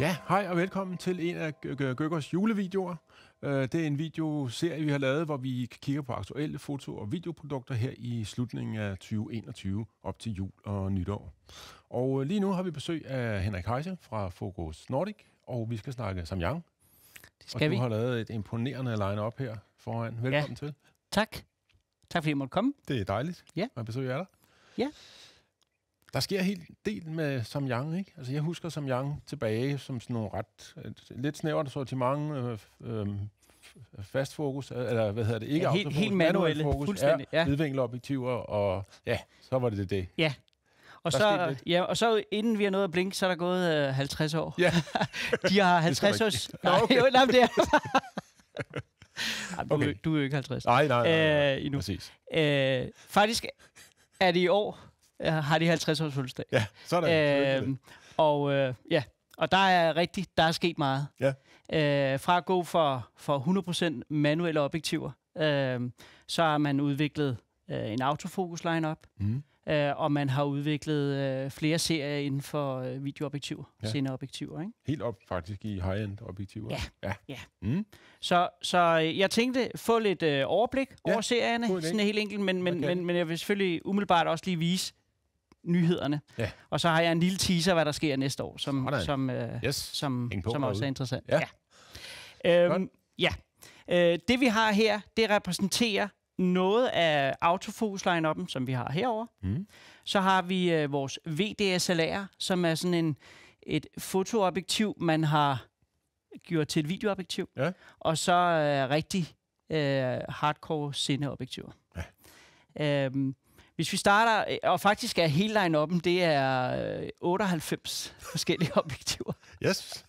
Ja, hej og velkommen til en af Gøkkers julevideoer. Øh, det er en videoserie, vi har lavet, hvor vi kigger på aktuelle foto- og videoprodukter her i slutningen af 2021 op til jul og nytår. Og øh, lige nu har vi besøg af Henrik Heise fra Fokus Nordic, og vi skal snakke Samyang. Det skal og du vi. har lavet et imponerende line-up her foran. Velkommen ja. til. Tak. Tak fordi jeg måtte komme. Det er dejligt. Ja. Man besøger dig. Ja der sker helt del med Yang, ikke? Altså, jeg husker Yang tilbage som sådan nogle ret... Et, øh, lidt snævert sortiment, øh, øh, fast fokus, øh, eller hvad hedder det, ikke ja, helt, helt manuelle, fokus, fuldstændig, ja. Hvidvinkelobjektiver, og ja, så var det det. Ja, og så, ja, og så inden vi er nået at blinke, så er der gået øh, 50 år. Ja. de har 50 års... Nej, okay. nej, det er... du, okay. du er jo ikke 50. Nej, nej, nej, nej, nej. Øh, endnu. Præcis. Øh, faktisk er det i år, Øh, har de 50 års fødselsdag. Ja, sådan. Øh, og øh, ja, og der er rigtig, der er sket meget. Ja. Øh, fra at gå for, for 100% manuelle objektiver, øh, så har man udviklet øh, en autofokus lineup, mm. øh, og man har udviklet øh, flere serier inden for øh, videoobjektiver, ja. sendeobjektiver. Ikke? Helt op faktisk i high-end objektiver. Ja. ja. ja. Mm. Så, så øh, jeg tænkte få lidt øh, overblik ja, over serierne, sådan helt enkelt, men, men, okay. men, men jeg vil selvfølgelig umiddelbart også lige vise nyhederne. Ja. Og så har jeg en lille teaser, hvad der sker næste år, som, som, øh, yes. som, som også er interessant. Ja. Ja. Øhm, ja. Øh, det vi har her, det repræsenterer noget af autofokus line som vi har herover. Mm. Så har vi øh, vores VDSLR, som er sådan en, et fotoobjektiv, man har gjort til et videoobjektiv. Ja. Og så øh, rigtig øh, hardcore sindeobjektiver. Ja. Øhm, hvis vi starter, øh, og faktisk er hele line-up'en, det er 98 øh, forskellige objektiver. Yes,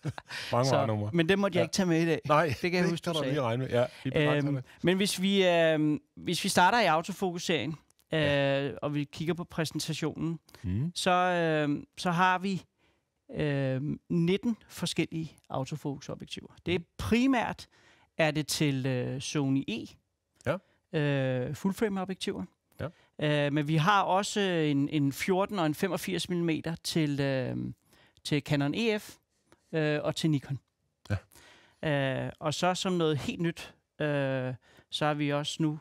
mange så, numre. Men det måtte jeg ja. ikke tage med i dag. Nej, det kan jeg det huske, du sagde. lige regne med. Ja, vi øhm, med. Men hvis vi, øh, hvis vi starter i autofokuseringen, øh, ja. og vi kigger på præsentationen, mm. så, øh, så har vi øh, 19 forskellige autofokusobjektiver. Det er primært er det til øh, Sony E, ja. øh, fuldframe objektiver Øh, men vi har også en, en 14 og en 85 mm til, øh, til Canon EF øh, og til Nikon. Ja. Øh, og så som noget helt nyt, øh, så er vi også nu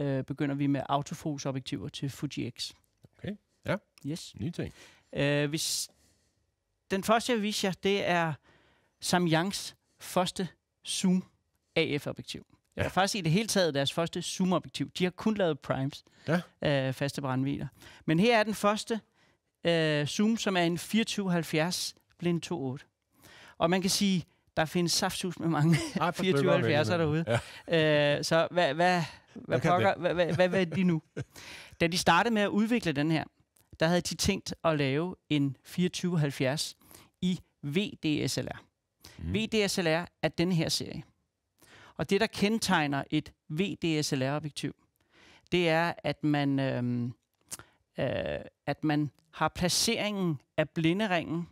øh, begynder vi med autofokusobjektiver til Fuji X. Okay, ja. Yes. Nye ting. Øh, hvis den første, jeg viser jer, det er Samyangs første zoom AF-objektiv. Ja. Eller faktisk i det hele taget deres første zoomobjektiv. De har kun lavet primes, ja. øh, faste brandvider. Men her er den første øh, zoom, som er en 2470 blind 28. Og man kan sige, der findes saftsus med mange 2470'er derude. Ja. Øh, så hvad, hvad, hvad, pokker, hvad, hvad, hvad, hvad de nu? Da de startede med at udvikle den her, der havde de tænkt at lave en 2470 i VDSLR. Mm. VDSLR er den her serie. Og det, der kendetegner et VDSLR-objektiv, det er, at man, øh, øh, at man har placeringen af blinderingen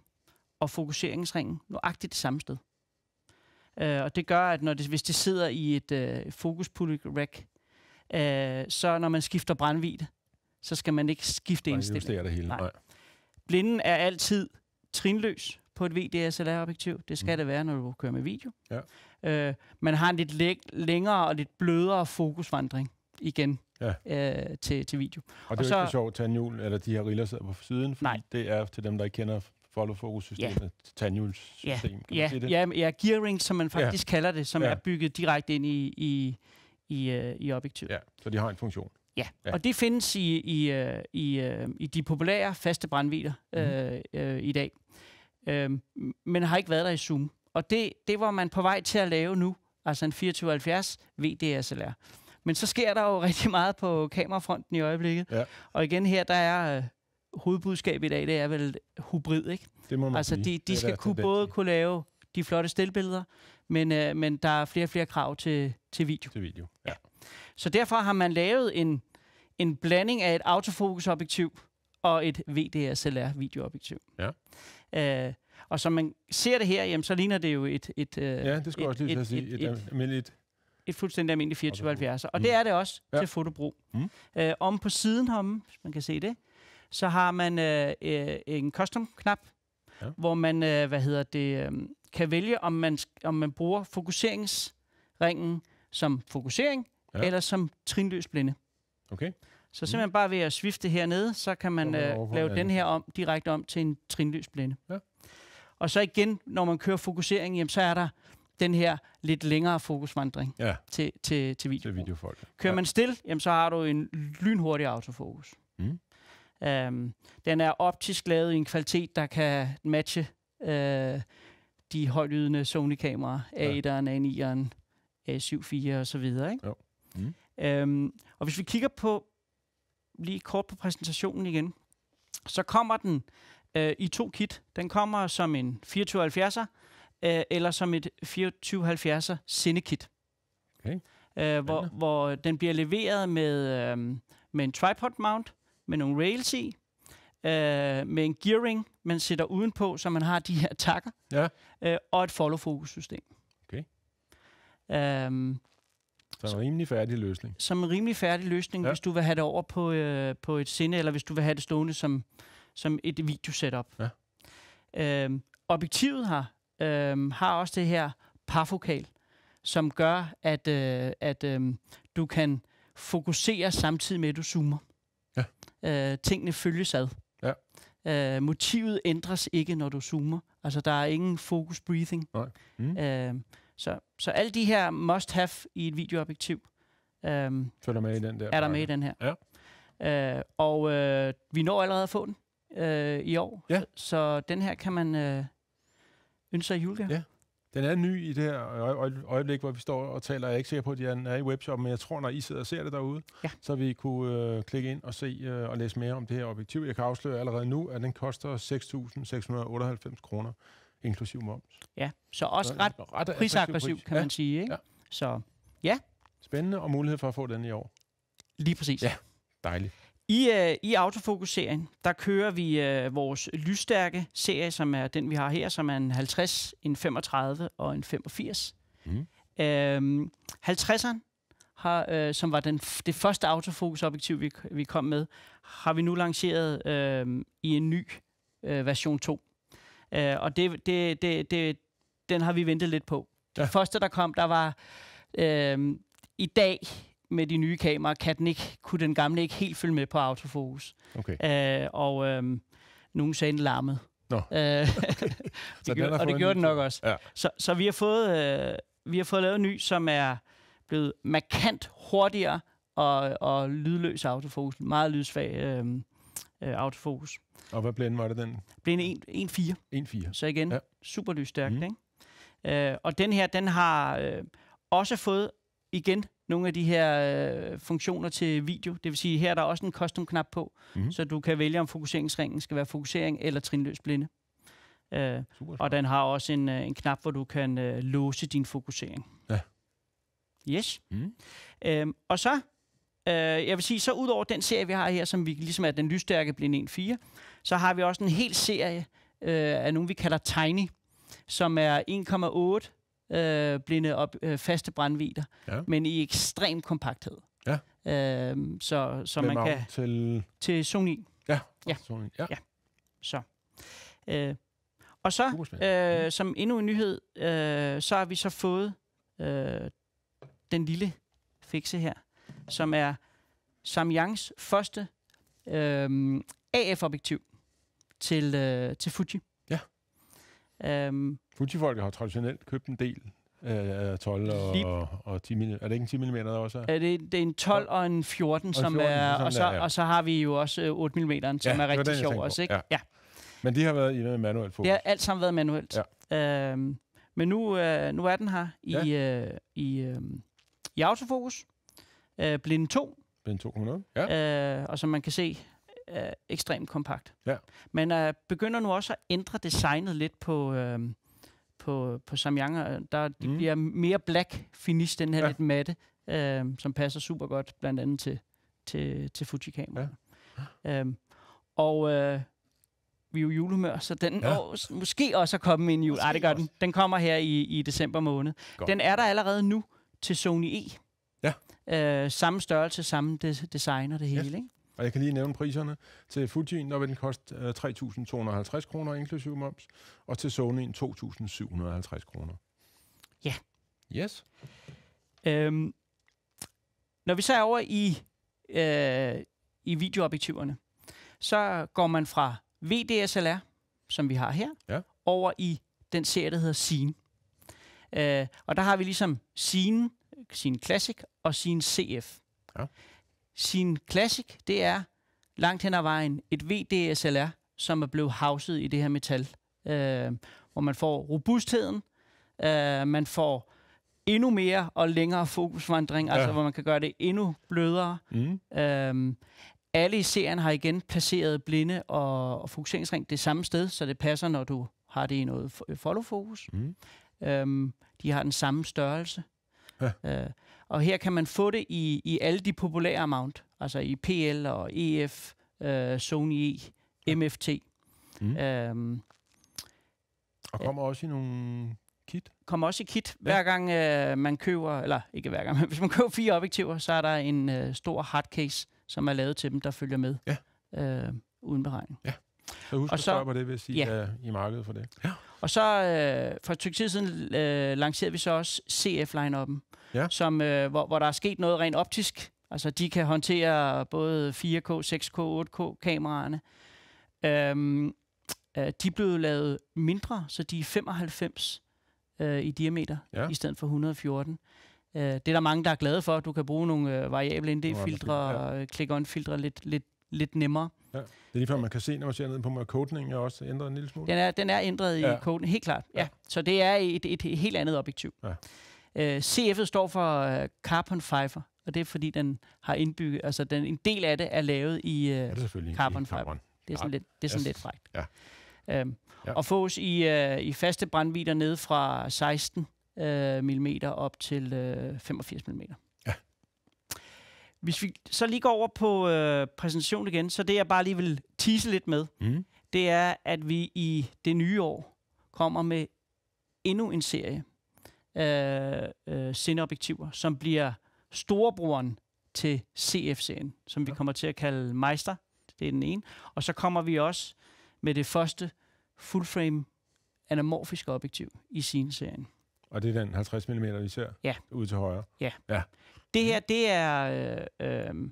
og fokuseringsringen nøjagtigt det samme sted. Øh, og det gør, at når det, hvis det sidder i et øh, fokus rack, øh, så når man skifter brændvidde, så skal man ikke skifte indstilling. det hele. Nej. Blinden er altid trinløs på et VDSLR-objektiv. Det skal mm. det være, når du kører med video. Ja. Øh, man har en lidt læ- længere og lidt blødere fokusvandring igen ja. øh, til, til video. Og det er jo ikke så, sjovt, tandhjul, eller de her riller sidder på siden, for nej. det er til dem, der ikke kender follow focus systemet ja. tandhjulssystem, ja. kan man ja. sige det? Ja, ja, gearing, som man faktisk ja. kalder det, som ja. er bygget direkte ind i, i, i, øh, i objektivet. Ja, så de har en funktion. Ja, ja. og det findes i, i, øh, i, øh, i de populære faste brandvider mm. øh, øh, i dag. Øh, men har ikke været der i Zoom. Og det, det var man på vej til at lave nu, altså en 2470 VDSLR. Men så sker der jo rigtig meget på kamerafronten i øjeblikket. Ja. Og igen her, der er øh, hovedbudskabet i dag, det er vel hybrid, ikke? Det må man altså, de, de skal altså kunne både kunne lave de flotte stillbilleder, men, øh, men der er flere og flere krav til, til video. Til video, ja. ja. Så derfor har man lavet en, en blanding af et autofokusobjektiv og et VDSLR-videoobjektiv. Ja. Øh, og som man ser det her, jamen, så ligner det jo et... et øh, ja, det skulle et, også lige et, sige. Et, et, et, almindeligt... Et fuldstændig almindeligt 2470. Og mm. det er det også ja. til fotobrug. Mm. Øh, om på siden herom, hvis man kan se det, så har man øh, øh, en custom-knap, ja. hvor man, øh, hvad hedder det, øh, kan vælge, om man, om man bruger fokuseringsringen som fokusering, ja. eller som trinløs blinde. Okay. Så mm. simpelthen mm. bare ved at svifte hernede, så kan man, så man øh, lave den her om direkte om til en trinløs blinde. Ja. Og så igen, når man kører fokusering, jamen, så er der den her lidt længere fokusvandring ja. til, til, til video. Til videofolk. Kører ja. man stille, jamen, så har du en lynhurtig autofokus. Mm. Øhm, den er optisk lavet i en kvalitet, der kan matche øh, de højlydende Sony-kameraer, ja. A1'eren, A9'eren, A74 og så videre. Ikke? Jo. Mm. Øhm, og hvis vi kigger på lige kort på præsentationen igen, så kommer den øh, i to kit. Den kommer som en 2470'er øh, eller som et 2470'er sindekit. Okay. Øh, hvor, hvor den bliver leveret med, øh, med en tripod mount, med nogle rails i, øh, med en gearing, man sætter udenpå, så man har de her takker, ja. øh, og et follow-fokus-system. Okay. Øh, så en rimelig færdig løsning. Som en rimelig færdig løsning, ja. hvis du vil have det over på, øh, på et sinde, eller hvis du vil have det stående som, som et videosetup. Ja. Øhm, objektivet her øhm, har også det her parfokal, som gør, at, øh, at øh, du kan fokusere samtidig med, at du zoomer. Ja. Øh, tingene følges ad. Ja. Øh, motivet ændres ikke, når du zoomer. Altså, der er ingen focus breathing. Nej. Mm. Øh, så, så alle de her must-have i et videoobjektiv øh, Følger med i den der. er der med i den her. Ja. Øh, og øh, vi når allerede at få den øh, i år. Ja. Så, så den her kan man øh, ønske sig i julegave. Ja. Den er ny i det her øjeblik, hvor vi står og taler. Jeg er ikke sikker på, at den er i webshop, men jeg tror, når I sidder og ser det derude, ja. så vi kunne øh, klikke ind og se øh, og læse mere om det her objektiv. Jeg kan afsløre allerede nu, at den koster 6.698 kroner, inklusiv moms. Ja, så også så ret, ret prisagressiv, pris. kan ja. man sige. Ikke? Ja. Så ja. Spændende og mulighed for at få den i år. Lige præcis. Ja, dejligt. I, øh, I autofokuseringen, der kører vi øh, vores lysstærke serie, som er den, vi har her, som er en 50, en 35 og en 85. Mm. Øhm, 50'eren, har, øh, som var den, det første autofokusobjektiv, vi, vi kom med, har vi nu lanceret øh, i en ny øh, version 2. Øh, og det, det, det, det, den har vi ventet lidt på. Ja. Det første, der kom, der var øh, i dag med de nye kameraer kan den ikke, kunne den gamle ikke helt følge med på autofokus. Okay. Øh, og øhm, nogen sagde en larmet. Nå. Øh, okay. det gjorde, og det gjorde den nok også. Ja. Så, så vi, har fået, øh, vi har fået lavet en ny, som er blevet markant hurtigere og, og lydløs autofokus. Meget lydsvag øhm, øh, autofokus. Og hvad blinde var det den? Blinde 1.4. 1.4. Så igen, ja. super lysstærkt. Mm. Ikke? Øh, og den her, den har øh, også fået igen nogle af de her øh, funktioner til video. Det vil sige, her er der også en custom-knap på, mm-hmm. så du kan vælge, om fokuseringsringen skal være fokusering eller trinløs blinde. Øh, og den har også en, øh, en knap, hvor du kan øh, låse din fokusering. Ja. Yes. Mm. Øhm, og så, øh, jeg vil sige, så ud over den serie, vi har her, som vi ligesom er den lysstærke Blind 1.4, så har vi også en hel serie øh, af nogle, vi kalder Tiny, som er 1,8 øh, blinde op, øh, faste brandvider, ja. men i ekstrem kompakthed. Ja. Øh, så så man kan... Til... Til Sony. Ja. Ja. Sony. ja. ja. Så. Øh, og så, øh, mm. som endnu en nyhed, øh, så har vi så fået øh, den lille fikse her, som er Samyangs første øh, AF-objektiv til, øh, til Fuji. Ja. Øhm, Fuji-folket har traditionelt købt en del øh, af 12 og, og, og 10 mm. Er det ikke en 10 mm der også? Er? det, det er en 12 og en 14, og som 14 er, og, så, der, ja. og så har vi jo også 8 øh, mm, som ja, er rigtig sjov også. Ikke? Ja. ja. Men de har været i manuelt fokus? Det har alt sammen været manuelt. Ja. Øhm, men nu, øh, nu er den her i, ja. øh, i, øh, i autofokus. Øh, blind 2. Blind 200, ja. Øh, og som man kan se, øh, ekstremt kompakt. Ja. Man øh, begynder nu også at ændre designet lidt på, øh, på, på Samyang, der de mm. bliver mere black finish, den her ja. lidt matte, øh, som passer super godt blandt andet til, til, til fuji Ja. Øhm, og øh, vi er jo julehumør, så den ja. år, måske også er kommet ind i jul. Ej, det gør den. Den kommer her i, i december måned. Godt. Den er der allerede nu til Sony E. Ja. Øh, samme størrelse, samme de- designer, det hele. Yes. Ikke? Og jeg kan lige nævne priserne. Til Fujin, der vil den koste 3.250 øh, kroner inklusive moms, og til Sony 2.750 kroner. Ja. Yes. Øhm, når vi så er over i, øh, i videoobjektiverne, så går man fra VDSLR, som vi har her, ja. over i den serie, der hedder Scene. Øh, og der har vi ligesom Scene, Scene Classic og Scene CF. Ja. Sin Classic, det er langt hen ad vejen et VDSLR, som er blevet houset i det her metal, øh, hvor man får robustheden, øh, man får endnu mere og længere fokusvandring, ja. altså hvor man kan gøre det endnu blødere. Mm. Øh, alle i serien har igen placeret blinde og, og fokuseringsring det samme sted, så det passer, når du har det i noget follow-fokus. Mm. Øhm, de har den samme størrelse. Ja. Øh, og her kan man få det i, i alle de populære mount, altså i PL og EF, øh, Sony E, ja. MFT. Mm. Øhm, og kommer øh, også i nogle kit? Kommer også i kit. Hver gang øh, man køber, eller ikke hver gang, men hvis man køber fire objektiver, så er der en øh, stor hardcase, som er lavet til dem, der følger med ja. øh, uden beregning. Ja. Så husk og så, at på det, hvis I ja. er i markedet for det. Ja. Og så øh, for et stykke tid siden øh, lancerede vi så også cf line ja. som, øh, hvor, hvor der er sket noget rent optisk. Altså, de kan håndtere både 4K, 6K, 8K-kameraerne. Øhm, øh, de blev lavet mindre, så de er 95 øh, i diameter, ja. i stedet for 114. Øh, det er der mange, der er glade for. Du kan bruge nogle øh, variable ND-filtre og ja. Øh, click-on-filtre lidt, lidt, lidt nemmere. Ja. Det er lige før, man kan se, når man ser ned på mig, kodningen er også ændret en lille smule. Den er, den er ændret ja. i koden, helt klart. Ja. ja. Så det er et, et, et helt andet objektiv. Ja. Øh, CF'et står for øh, carbon fiber, og det er fordi, den har indbygget, altså den, en del af det er lavet i øh, ja, det er carbon, i fiber. Det er sådan, ja. lidt, det er sådan yes. lidt frækt. Ja. Øhm, ja. Og fås i, øh, i faste brandvider ned fra 16 øh, mm op til øh, 85 mm. Ja. Hvis vi så lige går over på øh, præsentationen igen, så det jeg bare lige vil tease lidt med, mm. det er, at vi i det nye år kommer med endnu en serie øh, øh, sindeobjektiver, som bliver storebroren til CF-serien, som vi kommer til at kalde Meister. Det er den ene. Og så kommer vi også med det første full-frame anamorfiske objektiv i sin serien. Og det er den 50 mm, vi ser ja. ud til højre? Ja. ja. Det her, det er øh, øh,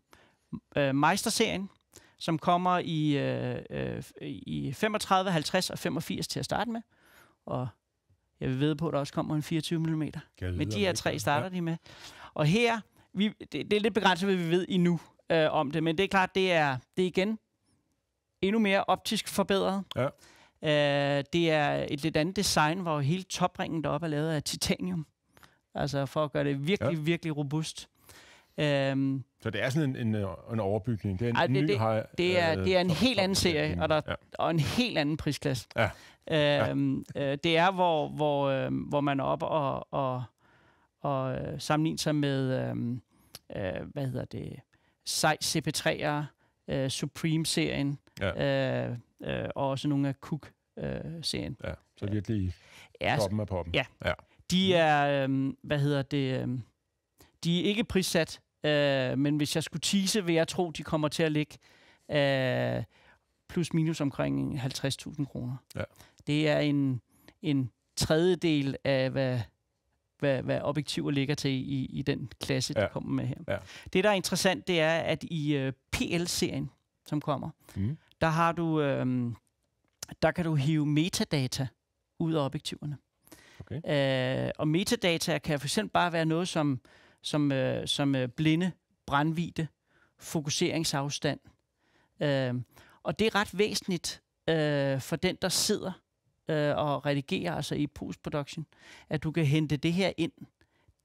øh Meister-serien, som kommer i, øh, øh, i 35, 50 og 85 til at starte med. Og jeg vil ved på, at der også kommer en 24 mm. Men de her tre starter de med. Og her, vi, det, det er lidt begrænset, hvad vi ved endnu øh, om det, men det er klart, det er, det er igen endnu mere optisk forbedret. Ja. Øh, det er et lidt andet design, hvor hele topringen deroppe er lavet af titanium. Altså for at gøre det virkelig, ja. virkelig robust. Øhm, så det er sådan en, en, en overbygning. Det er en ej, det, ny det, det er, øh, det er en helt anden serie, og, der, ja. og en helt anden prisklasse. Ja. Øhm, ja. Øh, det er, hvor, hvor, øh, hvor man er oppe og, og, og øh, sammenligner sig med, øhm, øh, hvad hedder det, Sej CP3'er, øh, Supreme-serien, ja. øh, øh, og også nogle af Cook-serien. Øh, ja, så virkelig ja, altså- toppen af poppen. Ja. ja. De er, øh, hvad hedder det, øh, de er ikke prissat Øh, men hvis jeg skulle tease, vil jeg tro, de kommer til at ligge øh, plus minus omkring 50.000 kroner. Ja. Det er en, en tredjedel af, hvad, hvad, hvad objektiver ligger til i, i den klasse, ja. de kommer med her. Ja. Det, der er interessant, det er, at i øh, PL-serien, som kommer, mm. der har du... Øh, der kan du hive metadata ud af objektiverne. Okay. Øh, og metadata kan for eksempel bare være noget som som, øh, som øh, blinde, brandvide, fokuseringsafstand. Øh, og det er ret væsentligt øh, for den, der sidder øh, og redigerer, altså i postproduktion, at du kan hente det her ind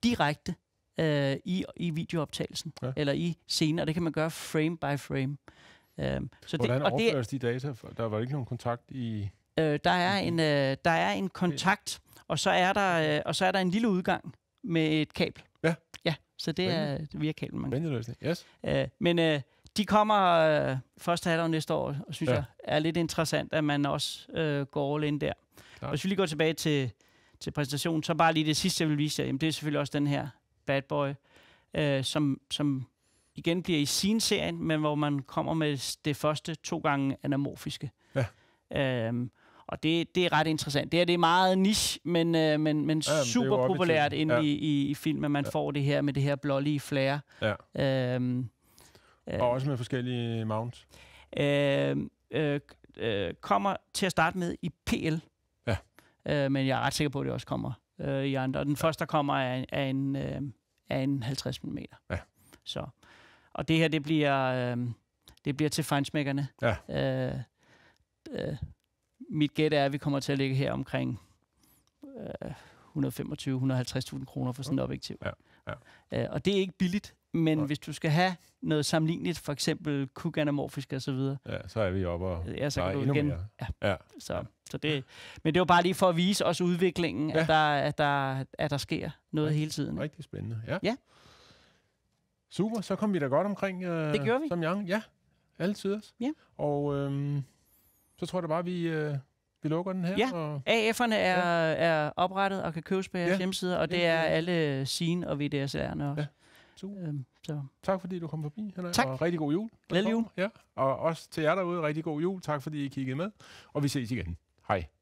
direkte øh, i, i videooptagelsen, ja. eller i scener, og det kan man gøre frame by frame. Øh, så Hvordan det, og overføres det, de data? Der var ikke nogen kontakt i... Øh, der, er en, øh, der er en kontakt, og så er der, øh, og så er der en lille udgang med et kabel. Ja. Ja, så det er virkelig mange. Spændende løsning, yes. Uh, men uh, de kommer uh, første halvår næste år, og synes ja. jeg er lidt interessant, at man også uh, går all in der. Klar. hvis vi lige går tilbage til, til præsentationen, så bare lige det sidste, jeg vil vise jer, jamen det er selvfølgelig også den her bad boy, uh, som, som igen bliver i sin serien, men hvor man kommer med det første to gange anamorfiske. Ja. Uh, og det, det er ret interessant. Det her det er meget niche, men, øh, men, men ja, super populært inde ja. i, i, i film, at man ja. får det her med det her blålige flare. Ja. Øhm, øh, og også med forskellige mounts. Øhm, øh, øh, øh, kommer til at starte med i PL. Ja. Øh, men jeg er ret sikker på, at det også kommer øh, i andre. Den ja. første, der kommer, er, en, er, en, øh, er en 50 mm. Ja. Så. Og det her, det bliver, øh, det bliver til fejnsmækkerne. Ja. Øh, øh, mit gæt er, at vi kommer til at ligge her omkring øh, 125-150.000 kroner for sådan et objektiv. Ja, ja. Øh, og det er ikke billigt, men ja. hvis du skal have noget sammenligneligt, for eksempel kuganamorfisk og så videre. Ja, så er vi oppe og ja, så kan du igen. Ja. ja. Så, så det, men det var bare lige for at vise os udviklingen, ja. at, der, at, der, at der sker noget rigtig, hele tiden. Rigtig spændende, ja. ja. Super, så kom vi da godt omkring øh, det gjorde vi. som Yang. Ja, alle tiders. Ja. Og øhm, så tror jeg bare, vi, øh, vi lukker den her. Ja, og... AF'erne er, ja. er oprettet og kan købes på jeres ja. hjemmesider, og det er alle scene og VDSR'erne også. Ja. Øhm, så. Tak fordi du kom forbi, Henrik, tak. og rigtig god jul. Glædelig jul. Ja. Og også til jer derude, rigtig god jul. Tak fordi I kiggede med, og vi ses igen. Hej.